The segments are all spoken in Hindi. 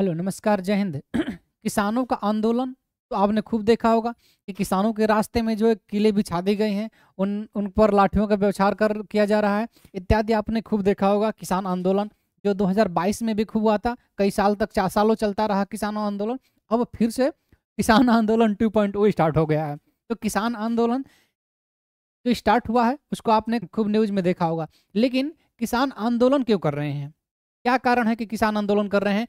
हेलो नमस्कार जय हिंद किसानों का आंदोलन तो आपने खूब देखा होगा कि किसानों के रास्ते में जो किले बिछा दी गई हैं उन उन पर लाठियों का व्यवचार कर किया जा रहा है इत्यादि आपने खूब देखा होगा किसान आंदोलन जो 2022 में भी खूब हुआ था कई साल तक चार सालों चलता रहा किसान आंदोलन अब फिर से किसान आंदोलन टू पॉइंट स्टार्ट हो गया है तो किसान आंदोलन जो स्टार्ट हुआ है उसको आपने खूब न्यूज में देखा होगा लेकिन किसान आंदोलन क्यों कर रहे हैं क्या कारण है कि किसान आंदोलन कर रहे हैं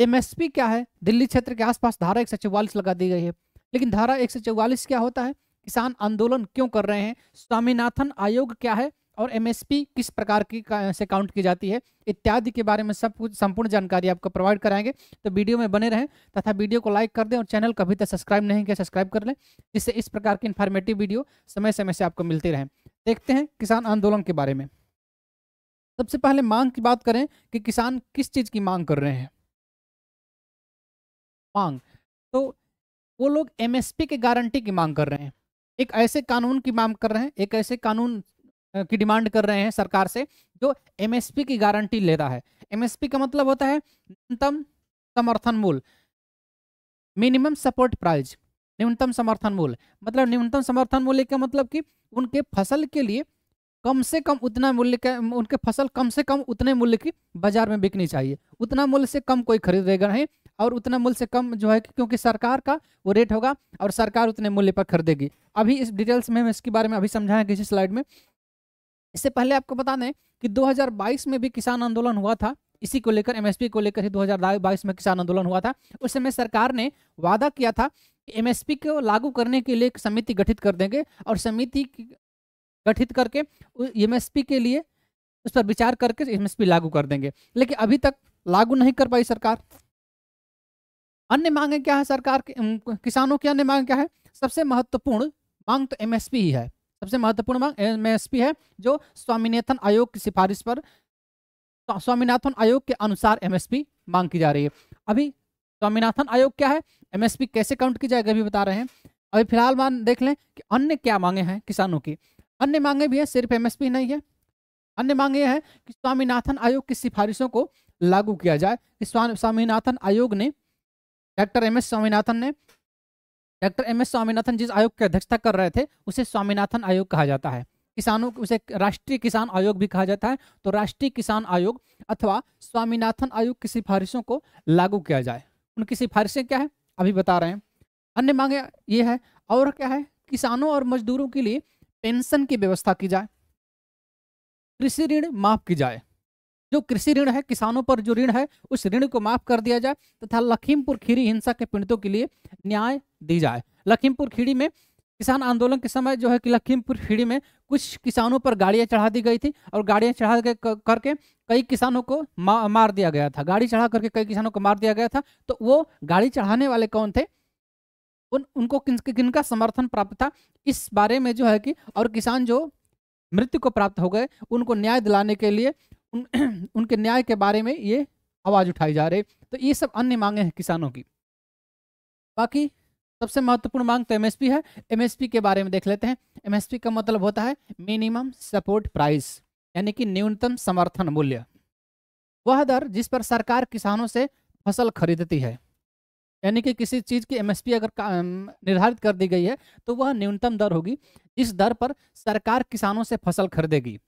एमएसपी क्या है दिल्ली क्षेत्र के आसपास धारा एक लगा दी गई है लेकिन धारा एक क्या होता है किसान आंदोलन क्यों कर रहे हैं स्वामीनाथन आयोग क्या है और एमएसपी किस प्रकार की से काउंट की जाती है इत्यादि के बारे में सब कुछ संपूर्ण जानकारी आपको प्रोवाइड कराएंगे तो वीडियो में बने रहें तथा वीडियो को लाइक कर दें और चैनल को अभी तक सब्सक्राइब नहीं किया सब्सक्राइब कर लें जिससे इस प्रकार की इन्फॉर्मेटिव वीडियो समय समय से आपको मिलती रहे देखते हैं किसान आंदोलन के बारे में सबसे पहले मांग की बात करें कि किसान किस चीज़ की मांग कर रहे हैं मांग तो वो लोग एमएसपी के गारंटी की मांग कर रहे हैं एक ऐसे कानून की मांग कर रहे हैं एक ऐसे कानून की डिमांड कर रहे हैं सरकार से जो एमएसपी की गारंटी ले रहा है एमएसपी का मतलब होता है न्यूनतम समर्थन मूल्य मिनिमम सपोर्ट प्राइज न्यूनतम समर्थन मूल्य मतलब न्यूनतम समर्थन मूल्य का मतलब कि उनके फसल के लिए कम से कम उतना मूल्य का उनके फसल कम से कम उतने मूल्य की बाजार में बिकनी चाहिए उतना मूल्य से कम कोई खरीदेगा नहीं और उतना मूल्य से कम जो है क्योंकि सरकार का वो रेट होगा और सरकार उतने मूल्य पर खरीदेगी अभी इस डिटेल्स में हम इसके बारे में अभी समझाएं किसी स्लाइड में इससे पहले आपको बता दें कि 2022 में भी किसान आंदोलन हुआ था इसी को लेकर एमएसपी को लेकर ही 2022 में किसान आंदोलन हुआ था उस समय सरकार ने वादा किया था कि एमएसपी को लागू करने के लिए एक समिति गठित कर देंगे और समिति गठित करके एमएसपी के लिए उस पर विचार करके एमएसपी लागू कर देंगे लेकिन अभी तक लागू नहीं कर पाई सरकार अन्य मांगे क्या है सरकार के किसानों की अन्य मांग क्या है सबसे महत्वपूर्ण मांग तो एमएसपी ही है सबसे महत्वपूर्ण मांग एमएसपी है जो स्वामीनाथन आयोग की सिफारिश पर स्वामीनाथन आयोग के अनुसार एमएसपी मांग की जा रही है अभी स्वामीनाथन आयोग क्या है एमएसपी कैसे काउंट की जाएगी अभी बता रहे हैं अभी फिलहाल मान देख लें कि अन्य क्या मांगे हैं किसानों की अन्य मांगे भी है सिर्फ एमएसपी नहीं है अन्य मांगे यह है कि स्वामीनाथन आयोग की सिफारिशों को लागू किया जाए कि स्वामीनाथन आयोग ने डॉक्टर एम एस स्वामीनाथन ने डॉक्टर एम एस स्वामीनाथन जिस आयोग की अध्यक्षता कर रहे थे उसे स्वामीनाथन आयोग कहा जाता है किसानों उसे राष्ट्रीय किसान आयोग भी कहा जाता है तो राष्ट्रीय किसान आयोग अथवा स्वामीनाथन आयोग की सिफारिशों को लागू किया जाए उनकी सिफारिशें क्या है अभी बता रहे हैं अन्य मांगे ये है और क्या है किसानों और मजदूरों के लिए पेंशन की व्यवस्था की जाए कृषि ऋण माफ की जाए जो कृषि ऋण है किसानों पर जो ऋण है उस ऋण को माफ कर दिया जाए तथा लखीमपुर खीरी हिंसा के पीड़ितों के लिए न्याय दी जाए लखीमपुर खीरी में किसान आंदोलन के समय जो है कि लखीमपुर खीरी में कुछ किसानों पर गाड़ियां चढ़ा दी गई थी और गाड़ियां चढ़ा के करके कई किसानों को मा, मार दिया गया था गाड़ी चढ़ा करके कई किसानों को मार दिया गया था तो वो गाड़ी चढ़ाने वाले कौन थे उन उनको किन किनका समर्थन प्राप्त था इस बारे में जो है कि और किसान जो मृत्यु को प्राप्त हो गए उनको न्याय दिलाने के लिए उन, उनके न्याय के बारे में ये आवाज़ उठाई जा रही तो ये सब अन्य मांगे हैं किसानों की बाकी सबसे महत्वपूर्ण मांग तो एमएसपी है एमएसपी के बारे में देख लेते हैं एमएसपी का मतलब होता है मिनिमम सपोर्ट प्राइस यानी कि न्यूनतम समर्थन मूल्य वह दर जिस पर सरकार किसानों से फसल खरीदती है यानी कि किसी चीज़ की एमएसपी अगर निर्धारित कर दी गई है तो वह न्यूनतम दर होगी इस दर पर सरकार किसानों से फसल खरीदेगी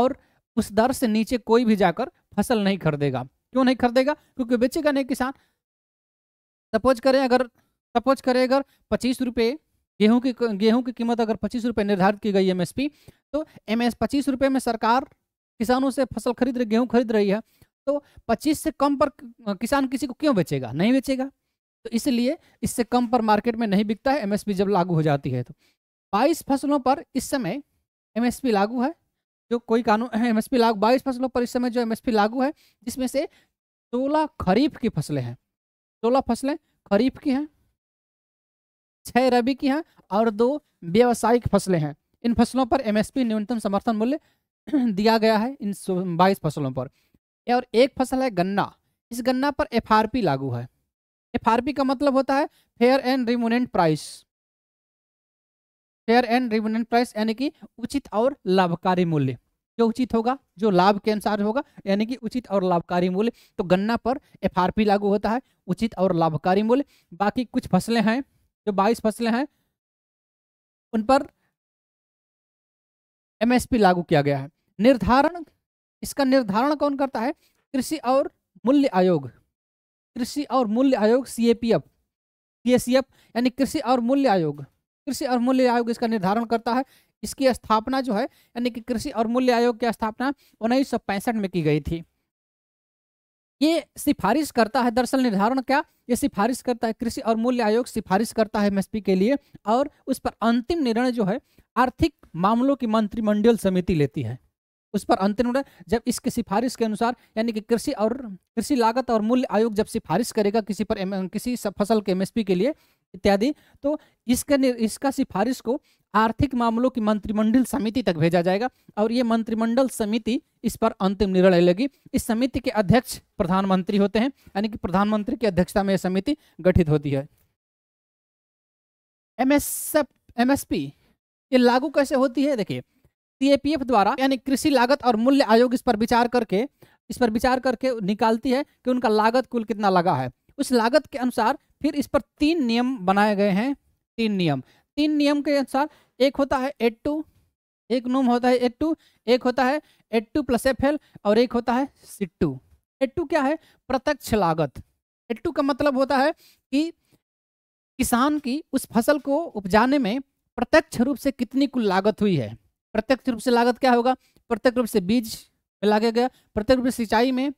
और उस दर से नीचे कोई भी जाकर फसल नहीं खरीदेगा क्यों नहीं खरीदेगा क्योंकि बेचेगा नहीं किसान सपोज करें अगर सपोज करें अगर पच्चीस रुपये गेहूँ की गेहूँ की कीमत अगर पच्चीस रुपये निर्धारित की गई एमएसपी तो एम एस पच्चीस रुपये में सरकार किसानों से फसल खरीद रही गेहूँ खरीद रही है तो पच्चीस से कम पर किसान किसी को क्यों बेचेगा नहीं बेचेगा तो इसलिए इससे कम पर मार्केट में नहीं बिकता है एम जब लागू हो जाती है तो बाईस फसलों पर इस समय एम लागू है जो कोई कानून है एमएसपी लागू बाईस फसलों पर इस समय जो एमएसपी लागू है जिसमें से सोलह खरीफ की फसलें हैं सोलह फसलें खरीफ की हैं छः रबी की हैं और दो व्यावसायिक फसलें हैं इन फसलों पर एमएसपी न्यूनतम समर्थन मूल्य दिया गया है इन बाईस फसलों पर और एक फसल है गन्ना इस गन्ना पर एफ लागू है एफ का मतलब होता है fair and remunerative price fair and remunerative price यानी कि उचित और लाभकारी मूल्य जो उचित होगा जो लाभ के अनुसार होगा यानी कि उचित और लाभकारी मूल्य तो गन्ना पर एफ लागू होता है उचित और लाभकारी मूल्य बाकी कुछ फसलें हैं जो बाईस फसलें हैं उन पर एमएसपी लागू किया गया है निर्धारण इसका निर्धारण कौन करता है कृषि और मूल्य आयोग कृषि और मूल्य आयोग C A P F C C F यानी कृषि और मूल्य आयोग कृषि और मूल्य आयोग इसका निर्धारण करता है इसकी स्थापना जो है यानी कि कृषि और मूल्य आयोग की स्थापना उन्नीस में की गई थी ये सिफारिश करता है दरअसल निर्धारण क्या ये सिफारिश करता है कृषि और मूल्य आयोग सिफारिश करता है एमएसपी के लिए और उस पर अंतिम निर्णय जो है आर्थिक मामलों की मंत्रिमंडल समिति लेती है उस पर अंतिम निर्णय जब इसके सिफारिश के अनुसार यानी कि कृषि और कृषि लागत और मूल्य आयोग जब सिफारिश करेगा किसी पर किसी फसल के एमएसपी के लिए इत्यादि तो इसके इसका सिफारिश को आर्थिक मामलों की मंत्रिमंडल समिति तक भेजा जाएगा और ये मंत्रिमंडल समिति इस पर अंतिम निर्णय लेगी इस समिति के अध्यक्ष प्रधानमंत्री होते हैं यानी कि प्रधानमंत्री की अध्यक्षता में यह समिति गठित होती है एमएसपी ये लागू कैसे होती है देखिए सीएपीएफ द्वारा यानी कृषि लागत और मूल्य आयोग इस पर विचार करके इस पर विचार करके निकालती है कि उनका लागत कुल कितना लगा है उस लागत के अनुसार फिर इस पर तीन नियम बनाए गए हैं तीन नियम तीन नियम के अनुसार एक होता है एट टू एक नोम होता है एट टू एक होता है A two plus F L और एक होता है सिट टू एट टू क्या है प्रत्यक्ष लागत एट टू का मतलब होता है कि किसान की उस फसल को उपजाने में प्रत्यक्ष रूप से कितनी कुल लागत हुई है प्रत्यक्ष रूप से लागत क्या होगा प्रत्यक्ष रूप से बीज में लागे गया प्रत्यक्ष रूप से सिंचाई में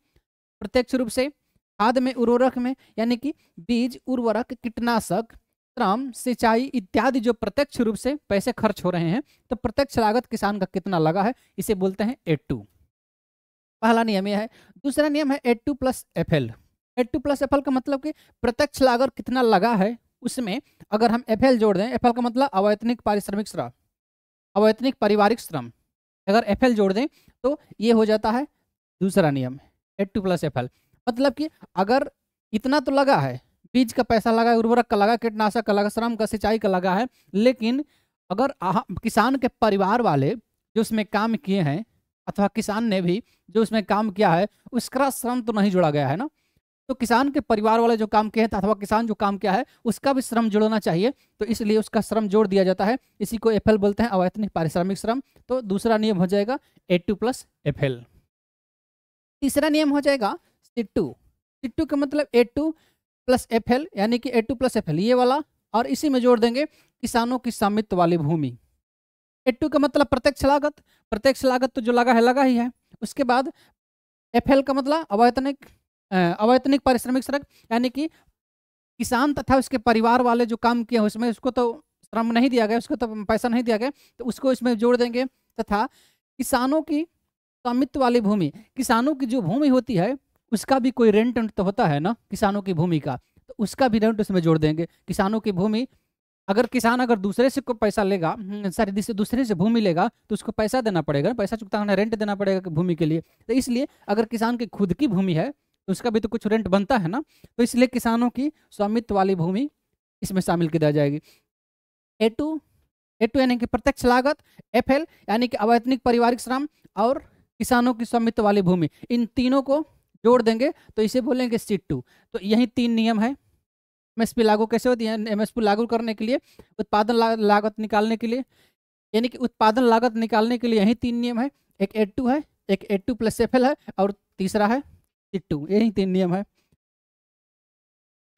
प्रत्यक्ष रूप से खाद में उर्वरक में यानी कि बीज उर्वरक कीटनाशक श्रम सिंचाई इत्यादि जो प्रत्यक्ष रूप से पैसे खर्च हो रहे हैं तो प्रत्यक्ष लागत किसान का कितना लगा है इसे बोलते हैं एट टू पहला नियम यह है दूसरा नियम है A two plus F L A two plus F L का मतलब कि प्रत्यक्ष लागत कितना लगा है उसमें अगर हम एफ एल जोड़ दें एफ एल का मतलब अवैतनिक पारिश्रमिक श्रम अवैतनिक पारिवारिक श्रम अगर एफ एल जोड़ दें तो ये हो जाता है दूसरा नियम A two plus F L मतलब कि अगर इतना तो लगा है बीज का पैसा लगा है उर्वरक का लगा कीटनाशक का लगा श्रम का सिंचाई का लगा है लेकिन अगर किसान के परिवार वाले जो उसमें काम किए हैं अथवा किसान ने भी जो उसमें काम किया है उसका श्रम तो नहीं जोड़ा गया है ना तो किसान के परिवार वाले जो काम किए हैं अथवा किसान जो काम किया है उसका भी श्रम जोड़ना चाहिए तो इसलिए उसका श्रम जोड़ दिया जाता है इसी को एफ बोलते हैं अवैतनिक पारिश्रमिक श्रम तो दूसरा नियम हो जाएगा ए टू प्लस एफ तीसरा नियम हो जाएगा सिट्टू सिट्टू का मतलब A two plus F L यानी कि A two plus F L ये वाला और इसी में जोड़ देंगे किसानों की स्वामित्व वाली भूमि ए टू का मतलब प्रत्यक्ष लागत प्रत्यक्ष लागत तो जो लगा है लगा ही है उसके बाद एफ एल का मतलब अवैतनिक अवैतनिक पारिश्रमिक सड़क यानी कि किसान तथा उसके परिवार वाले जो काम किए हैं उसमें उसको तो श्रम नहीं दिया गया उसको तो पैसा नहीं दिया गया तो उसको इसमें जोड़ देंगे तथा किसानों की स्वामित्व वाली भूमि किसानों की जो भूमि होती है उसका भी कोई रेंट तो होता है ना किसानों की भूमि का तो उसका भी रेंट उसमें जोड़ देंगे किसानों की भूमि अगर किसान अगर दूसरे से कोई पैसा लेगा हम्म, सॉरी दूसरे से भूमि लेगा तो उसको पैसा देना पड़ेगा पैसा चुकता रेंट देना पड़ेगा भूमि के लिए तो इसलिए अगर किसान की खुद की भूमि है तो उसका भी तो कुछ रेंट बनता है ना तो इसलिए किसानों की स्वामित्व वाली भूमि इसमें शामिल की जाएगी ए टू ए टू यानी कि प्रत्यक्ष लागत एफ एल यानी कि अवैतनिक पारिवारिक श्रम और किसानों की स्वामित्व वाली भूमि इन तीनों को जोड़ देंगे तो इसे बोलेंगे सीट टू तो यही तीन नियम है एमएसपी लागू कैसे होती है एमएसपी लागू करने के लिए उत्पादन लागत निकालने के लिए यानी कि उत्पादन लागत निकालने के लिए यही तीन नियम है एक ए टू है एक ए टू प्लस एफ है और तीसरा है सीट टू यही तीन नियम है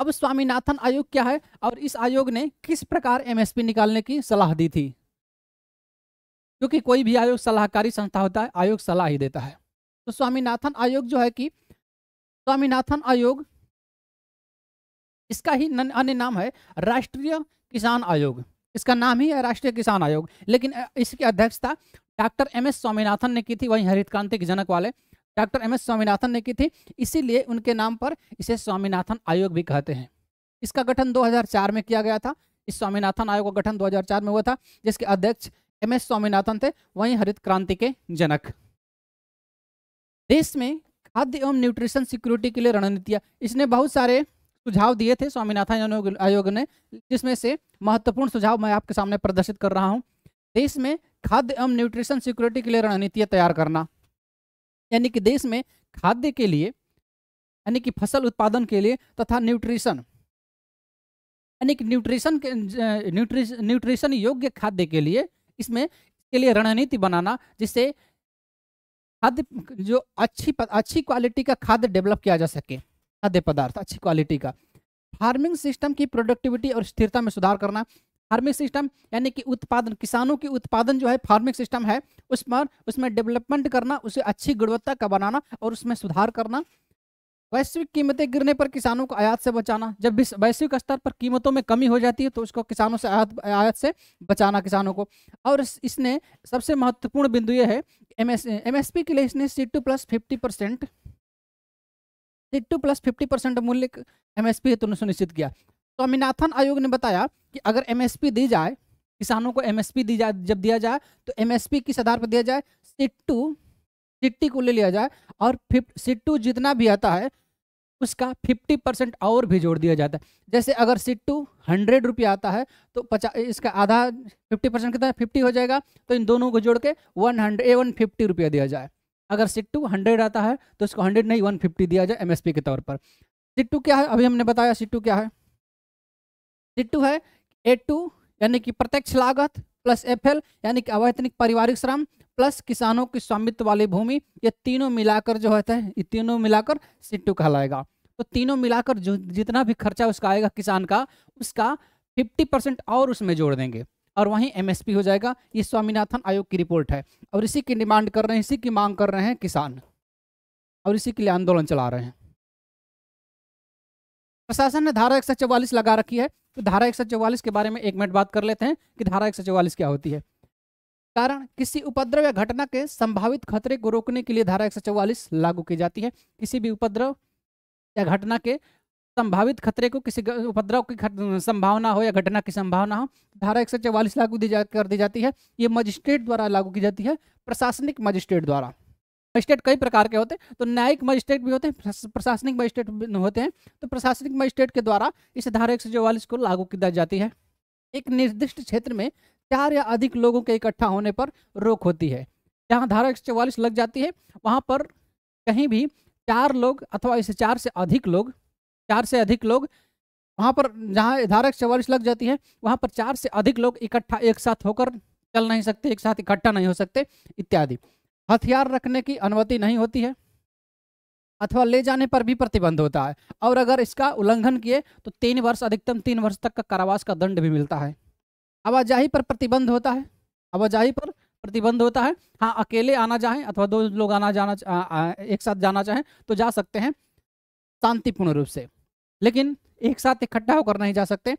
अब स्वामीनाथन आयोग क्या है और इस आयोग ने किस प्रकार एमएसपी निकालने की सलाह दी थी क्योंकि कोई भी आयोग सलाहकारी संस्था होता है आयोग सलाह ही देता है तो स्वामीनाथन आयोग जो है कि स्वामीनाथन आयोग इसका ही अन्य नाम है राष्ट्रीय किसान आयोग इसका नाम ही है राष्ट्रीय किसान आयोग लेकिन इसकी अध्यक्षता डॉक्टर एम एस स्वामीनाथन ने की थी वहीं हरित क्रांति के जनक वाले डॉक्टर एम एस स्वामीनाथन ने की थी इसीलिए उनके नाम पर इसे स्वामीनाथन आयोग भी कहते हैं इसका गठन 2004 में किया गया था इस स्वामीनाथन आयोग का गठन 2004 में हुआ था जिसके अध्यक्ष एम एस स्वामीनाथन थे वहीं हरित क्रांति के जनक देश में खाद्य एवं न्यूट्रिशन सिक्योरिटी के लिए रणनीतियाँ इसने बहुत सारे सुझाव दिए थे स्वामीनाथन आयोग ने जिसमें से महत्वपूर्ण सुझाव मैं आपके सामने प्रदर्शित कर रहा हूँ देश में खाद्य एवं न्यूट्रिशन सिक्योरिटी के लिए रणनीतियाँ तैयार करना यानी कि देश में खाद्य के लिए यानी कि फसल उत्पादन के लिए तथा न्यूट्रिशन यानी कि न्यूट्रिशन के न्यूट्रिशन न्यूट्रिशन योग्य खाद्य के लिए इसमें के लिए रणनीति बनाना जिससे खाद्य जो अच्छी अच्छी क्वालिटी का खाद्य डेवलप किया जा सके खाद्य पदार्थ अच्छी क्वालिटी का फार्मिंग सिस्टम की प्रोडक्टिविटी और स्थिरता में सुधार करना फार्मिंग सिस्टम यानी कि उत्पादन किसानों की उत्पादन जो है फार्मिंग सिस्टम है उस पर उसमें डेवलपमेंट करना उसे अच्छी गुणवत्ता का बनाना और उसमें सुधार करना वैश्विक कीमतें गिरने पर किसानों को आयात से बचाना जब वैश्विक स्तर पर कीमतों में कमी हो जाती है तो उसको किसानों से आयात आयात से बचाना किसानों को और इसने सबसे महत्वपूर्ण बिंदु यह है एमएस एमएसपी के लिए इसने C two plus fifty percent C two plus fifty percent मूल्य एमएसपी हेतु सुनिश्चित किया स्वामीनाथन तो आयोग ने बताया कि अगर एमएसपी दी जाए किसानों को एमएसपी दी जाए जब दिया जाए तो एमएसपी किस आधार पर दिया जाए सिट टू सिट्टी को ले लिया जाए और फिफ्ट सिट्टू जितना भी आता है उसका 50 परसेंट और भी जोड़ दिया जाता है जैसे अगर सीट टू हंड्रेड रुपया आता है तो पचास इसका आधा 50 परसेंट कितना फिफ्टी हो जाएगा तो इन दोनों को जोड़ के वन हंड्रेड वन फिफ्टी रुपया दिया जाए अगर सीट टू हंड्रेड आता है तो उसको हंड्रेड नहीं वन फिफ्टी दिया जाए एमएसपी के तौर पर सीट टू क्या है अभी हमने बताया सीट टू क्या है सीट टू है ए टू यानी कि प्रत्यक्ष लागत प्लस एफ एल यानी कि अवैतनिक पारिवारिक श्रम प्लस किसानों की स्वामित्व वाली भूमि ये तीनों मिलाकर जो होता है तीनों मिलाकर सिट्टू कहलाएगा तो तीनों मिलाकर जो जितना भी खर्चा उसका आएगा किसान का उसका फिफ्टी परसेंट और उसमें जोड़ देंगे और वहीं एमएसपी हो जाएगा ये स्वामीनाथन आयोग की रिपोर्ट है और इसी की डिमांड कर रहे हैं इसी की मांग कर रहे हैं किसान और इसी के लिए आंदोलन चला रहे हैं प्रशासन ने धारा एक लगा रखी है तो धारा एक के बारे में एक मिनट बात कर लेते हैं कि धारा एक क्या होती है कारण किसी उपद्रव या घटना के संभावित खतरे को रोकने के लिए धारा एक लागू की जाती है किसी भी उपद्रव या घटना के संभावित खतरे को किसी उपद्रव की संभावना हो या घटना की संभावना हो धारा एक लागू दी जा कर दी जाती है ये मजिस्ट्रेट द्वारा लागू की जाती है प्रशासनिक मजिस्ट्रेट द्वारा मजिस्ट्रेट कई प्रकार के होते हैं तो न्यायिक मजिस्ट्रेट भी होते हैं प्रशासनिक मजिस्ट्रेट होते हैं तो प्रशासनिक मजिस्ट्रेट के द्वारा इस धारा एक को लागू की जाती है एक निर्दिष्ट क्षेत्र में चार या अधिक लोगों के इकट्ठा होने पर रोक होती है जहाँ धारा एक लग जाती है वहाँ पर कहीं भी चार लोग अथवा इससे चार से अधिक लोग चार से अधिक लोग वहाँ पर जहाँ धारा एक लग जाती है वहाँ पर चार से अधिक लोग इकट्ठा एक साथ होकर चल नहीं सकते एक साथ इकट्ठा नहीं हो सकते इत्यादि हथियार रखने की अनुमति नहीं होती है अथवा ले जाने पर भी प्रतिबंध होता है और अगर इसका उल्लंघन किए तो तीन वर्ष अधिकतम तीन वर्ष तक का कारावास का दंड भी मिलता है आवाजाही पर प्रतिबंध होता है आवाजाही पर प्रतिबंध होता है हाँ अकेले आना चाहें अथवा दो लोग आना जाना आ, आ, एक साथ जाना चाहें तो जा सकते हैं शांतिपूर्ण रूप से लेकिन एक साथ इकट्ठा होकर नहीं जा सकते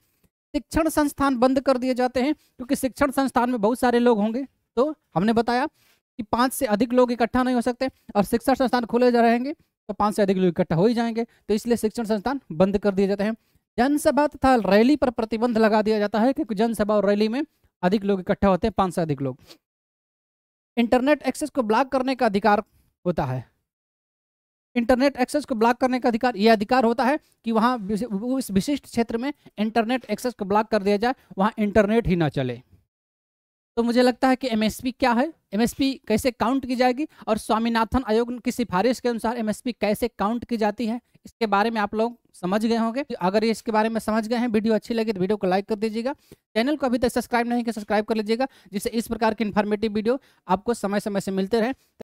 शिक्षण संस्थान बंद कर दिए जाते हैं क्योंकि शिक्षण संस्थान में बहुत सारे लोग होंगे तो हमने बताया कि पाँच से अधिक लोग इकट्ठा नहीं हो सकते और शिक्षण संस्थान खुले रहेंगे तो पाँच से अधिक लोग इकट्ठा हो ही जाएंगे तो इसलिए शिक्षण संस्थान बंद कर दिए जाते हैं जनसभा तथा रैली पर प्रतिबंध लगा दिया जाता है क्योंकि जनसभा और रैली में अधिक लोग इकट्ठा होते हैं पांच से अधिक लोग इंटरनेट एक्सेस को ब्लॉक करने का अधिकार होता है इंटरनेट एक्सेस को ब्लॉक करने का अधिकार यह अधिकार होता है कि वहाँ इस विशिष्ट क्षेत्र में इंटरनेट एक्सेस को ब्लॉक कर दिया जाए वहां इंटरनेट ही ना चले तो मुझे लगता है कि एमएसपी क्या है एमएसपी कैसे काउंट की जाएगी और स्वामीनाथन आयोग की सिफारिश के अनुसार एमएसपी कैसे काउंट की जाती है इसके बारे में आप लोग समझ गए होंगे अगर ये इसके बारे में समझ गए हैं वीडियो अच्छी लगी तो वीडियो को लाइक कर दीजिएगा चैनल को अभी तक सब्सक्राइब नहीं किया सब्सक्राइब कर लीजिएगा जिससे इस प्रकार की इन्फॉर्मेटिव वीडियो आपको समय समय से मिलते रहे